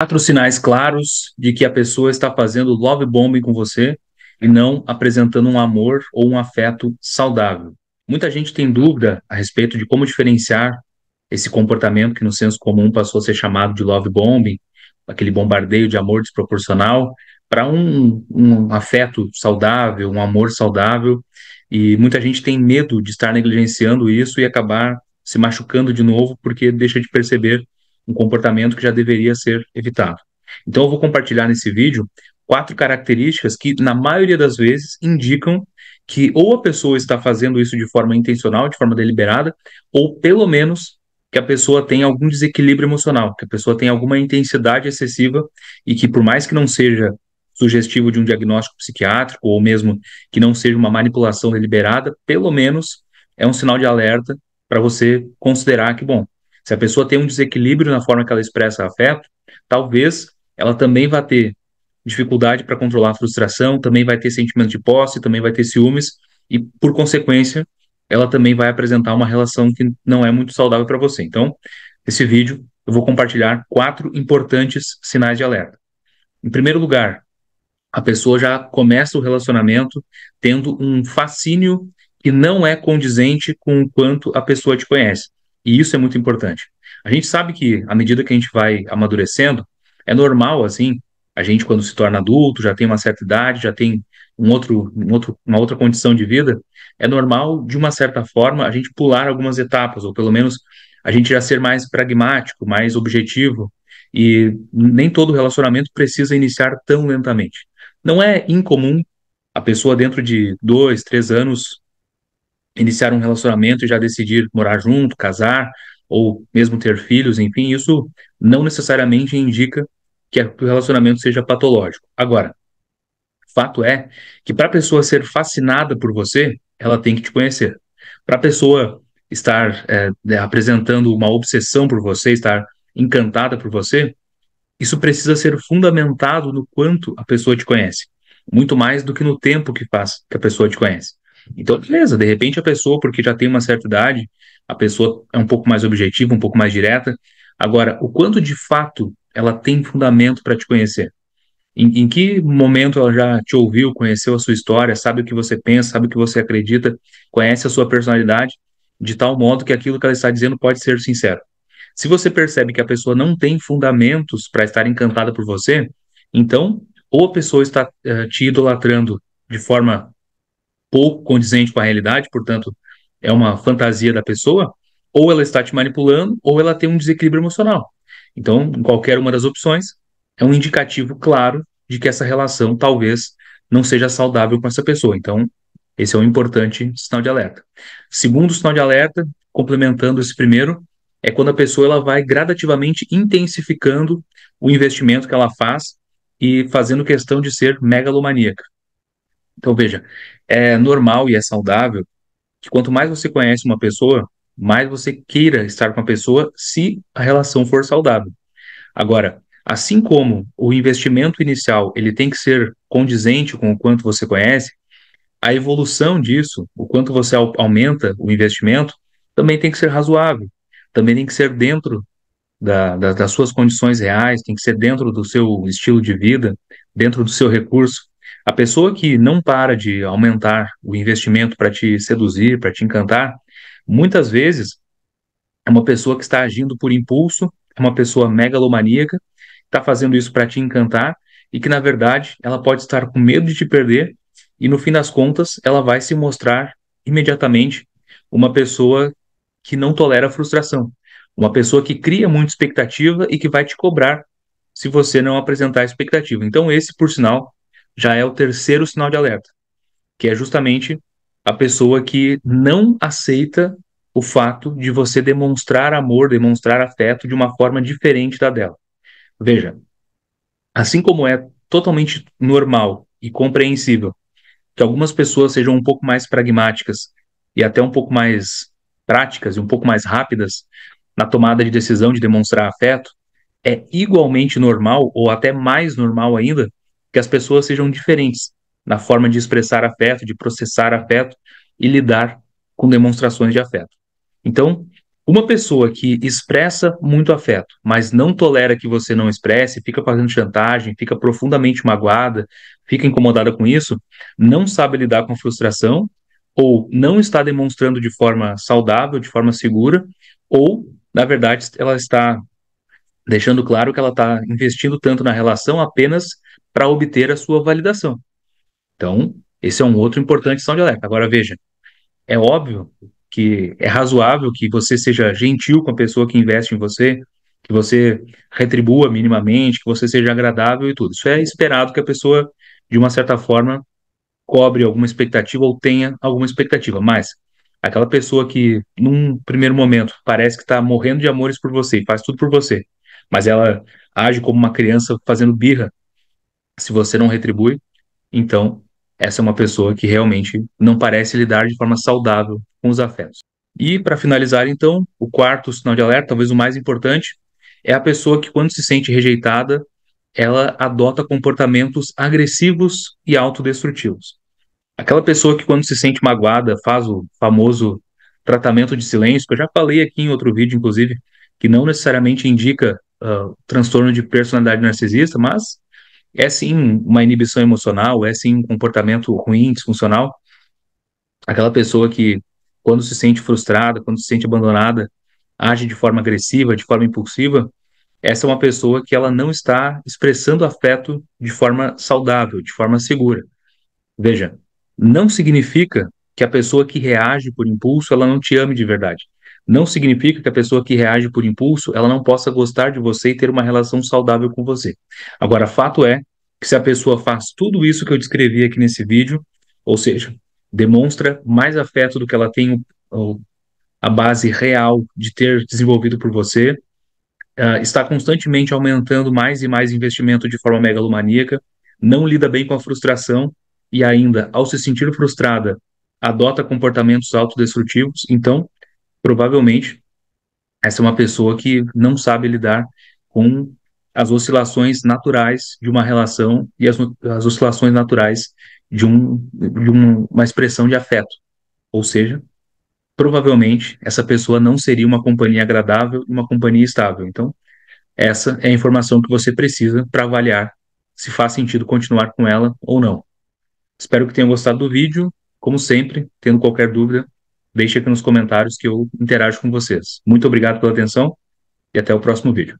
quatro sinais claros de que a pessoa está fazendo love bombing com você e não apresentando um amor ou um afeto saudável. Muita gente tem dúvida a respeito de como diferenciar esse comportamento que no senso comum passou a ser chamado de love bombing, aquele bombardeio de amor desproporcional, para um, um afeto saudável, um amor saudável. E muita gente tem medo de estar negligenciando isso e acabar se machucando de novo porque deixa de perceber um comportamento que já deveria ser evitado. Então, eu vou compartilhar nesse vídeo quatro características que, na maioria das vezes, indicam que ou a pessoa está fazendo isso de forma intencional, de forma deliberada, ou pelo menos que a pessoa tem algum desequilíbrio emocional, que a pessoa tem alguma intensidade excessiva e que, por mais que não seja sugestivo de um diagnóstico psiquiátrico ou mesmo que não seja uma manipulação deliberada, pelo menos é um sinal de alerta para você considerar que, bom, se a pessoa tem um desequilíbrio na forma que ela expressa afeto, talvez ela também vá ter dificuldade para controlar a frustração, também vai ter sentimento de posse, também vai ter ciúmes e, por consequência, ela também vai apresentar uma relação que não é muito saudável para você. Então, nesse vídeo, eu vou compartilhar quatro importantes sinais de alerta. Em primeiro lugar, a pessoa já começa o relacionamento tendo um fascínio que não é condizente com o quanto a pessoa te conhece. E isso é muito importante. A gente sabe que à medida que a gente vai amadurecendo, é normal assim, a gente quando se torna adulto, já tem uma certa idade, já tem um outro, um outro, uma outra condição de vida, é normal de uma certa forma a gente pular algumas etapas ou pelo menos a gente já ser mais pragmático, mais objetivo e nem todo relacionamento precisa iniciar tão lentamente. Não é incomum a pessoa dentro de dois, três anos iniciar um relacionamento e já decidir morar junto, casar ou mesmo ter filhos, enfim, isso não necessariamente indica que o relacionamento seja patológico. Agora, fato é que para a pessoa ser fascinada por você, ela tem que te conhecer. Para a pessoa estar é, né, apresentando uma obsessão por você, estar encantada por você, isso precisa ser fundamentado no quanto a pessoa te conhece, muito mais do que no tempo que faz que a pessoa te conhece. Então, beleza, de repente a pessoa, porque já tem uma certa idade, a pessoa é um pouco mais objetiva, um pouco mais direta. Agora, o quanto de fato ela tem fundamento para te conhecer? Em, em, que momento ela já te ouviu, conheceu a sua história, sabe o que você pensa, sabe o que você acredita, conhece a sua personalidade, de tal modo que aquilo que ela está dizendo pode ser sincero. Se você percebe que a pessoa não tem fundamentos para estar encantada por você, então ou a pessoa está uh, te idolatrando de forma pouco condizente com a realidade, portanto, é uma fantasia da pessoa, ou ela está te manipulando, ou ela tem um desequilíbrio emocional. Então, em qualquer uma das opções, é um indicativo claro de que essa relação talvez não seja saudável com essa pessoa. Então, esse é um importante sinal de alerta. Segundo sinal de alerta, complementando esse primeiro, é quando a pessoa ela vai gradativamente intensificando o investimento que ela faz e fazendo questão de ser megalomaníaca. Então, veja, é normal e é saudável que quanto mais você conhece uma pessoa, mais você queira estar com a pessoa se a relação for saudável. Agora, assim como o investimento inicial ele tem que ser condizente com o quanto você conhece, a evolução disso, o quanto você aumenta o investimento, também tem que ser razoável, também tem que ser dentro da, da, das suas condições reais, tem que ser dentro do seu estilo de vida, dentro do seu recurso. A pessoa que não para de aumentar o investimento para te seduzir, para te encantar, muitas vezes é uma pessoa que está agindo por impulso, é uma pessoa megalomaníaca, está fazendo isso para te encantar e que, na verdade, ela pode estar com medo de te perder e, no fim das contas, ela vai se mostrar imediatamente uma pessoa que não tolera frustração, uma pessoa que cria muita expectativa e que vai te cobrar se você não apresentar expectativa. Então, esse, por sinal, já é o terceiro sinal de alerta, que é justamente a pessoa que não aceita o fato de você demonstrar amor, demonstrar afeto de uma forma diferente da dela. Veja, assim como é totalmente normal e compreensível que algumas pessoas sejam um pouco mais pragmáticas e até um pouco mais práticas e um pouco mais rápidas na tomada de decisão de demonstrar afeto, é igualmente normal, ou até mais normal ainda, que as pessoas sejam diferentes na forma de expressar afeto, de processar afeto e lidar com demonstrações de afeto. Então, uma pessoa que expressa muito afeto, mas não tolera que você não expresse, fica fazendo chantagem, fica profundamente magoada, fica incomodada com isso, não sabe lidar com frustração ou não está demonstrando de forma saudável, de forma segura, ou, na verdade, ela está deixando claro que ela está investindo tanto na relação apenas para obter a sua validação. Então, esse é um outro importante sinal de alerta. Agora, veja, é óbvio que é razoável que você seja gentil com a pessoa que investe em você, que você retribua minimamente, que você seja agradável e tudo. Isso é esperado que a pessoa, de uma certa forma, cobre alguma expectativa ou tenha alguma expectativa. Mas aquela pessoa que, num primeiro momento, parece que está morrendo de amores por você e faz tudo por você, mas ela age como uma criança fazendo birra se você não retribui, então essa é uma pessoa que realmente não parece lidar de forma saudável com os afetos. E para finalizar, então, o quarto sinal de alerta, talvez o mais importante, é a pessoa que quando se sente rejeitada, ela adota comportamentos agressivos e autodestrutivos. Aquela pessoa que quando se sente magoada faz o famoso tratamento de silêncio, que eu já falei aqui em outro vídeo, inclusive, que não necessariamente indica uh, transtorno de personalidade narcisista, mas é sim uma inibição emocional, é sim um comportamento ruim, disfuncional. Aquela pessoa que, quando se sente frustrada, quando se sente abandonada, age de forma agressiva, de forma impulsiva, essa é uma pessoa que ela não está expressando afeto de forma saudável, de forma segura. Veja, não significa que a pessoa que reage por impulso, ela não te ame de verdade. Não significa que a pessoa que reage por impulso, ela não possa gostar de você e ter uma relação saudável com você. Agora, fato é que se a pessoa faz tudo isso que eu descrevi aqui nesse vídeo, ou seja, demonstra mais afeto do que ela tem ou, a base real de ter desenvolvido por você, uh, está constantemente aumentando mais e mais investimento de forma megalomaníaca, não lida bem com a frustração e ainda, ao se sentir frustrada, adota comportamentos autodestrutivos, então provavelmente essa é uma pessoa que não sabe lidar com as oscilações naturais de uma relação e as, as oscilações naturais de, um, de um, uma expressão de afeto. Ou seja, provavelmente essa pessoa não seria uma companhia agradável e uma companhia estável. Então, essa é a informação que você precisa para avaliar se faz sentido continuar com ela ou não. Espero que tenham gostado do vídeo. Como sempre, tendo qualquer dúvida, deixe aqui nos comentários que eu interajo com vocês. Muito obrigado pela atenção e até o próximo vídeo.